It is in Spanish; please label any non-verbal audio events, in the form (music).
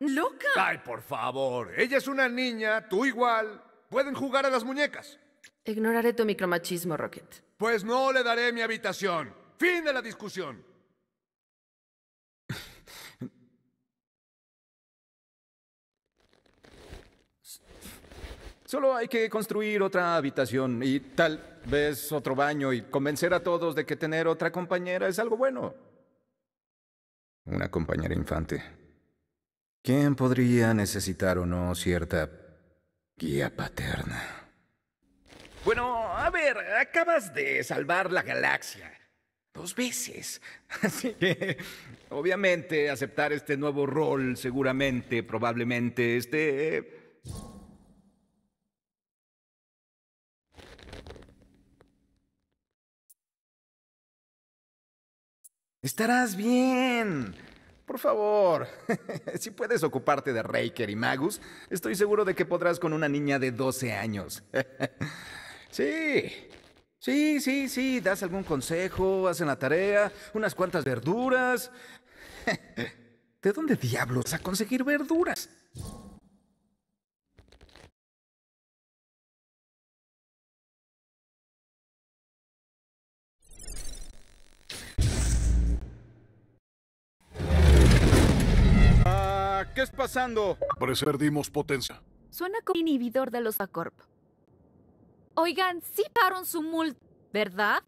¡Loca! Ay, por favor. Ella es una niña, tú igual. Pueden jugar a las muñecas. Ignoraré tu micromachismo, Rocket. Pues no le daré mi habitación. Fin de la discusión. Solo hay que construir otra habitación y tal vez otro baño y convencer a todos de que tener otra compañera es algo bueno. Una compañera infante. ¿Quién podría necesitar o no cierta guía paterna? Bueno, a ver, acabas de salvar la galaxia. Dos veces. (laughs) Así que, obviamente, aceptar este nuevo rol seguramente, probablemente, esté eh, Estarás bien. Por favor, (laughs) si puedes ocuparte de Raker y Magus, estoy seguro de que podrás con una niña de 12 años. (laughs) sí. Sí, sí, sí, das algún consejo, hacen la tarea, unas cuantas verduras. (laughs) ¿De dónde diablos a conseguir verduras? ¿Qué es pasando? Parece perdimos potencia. Suena como inhibidor de los ACORP. Oigan, sí pararon su mult ¿verdad?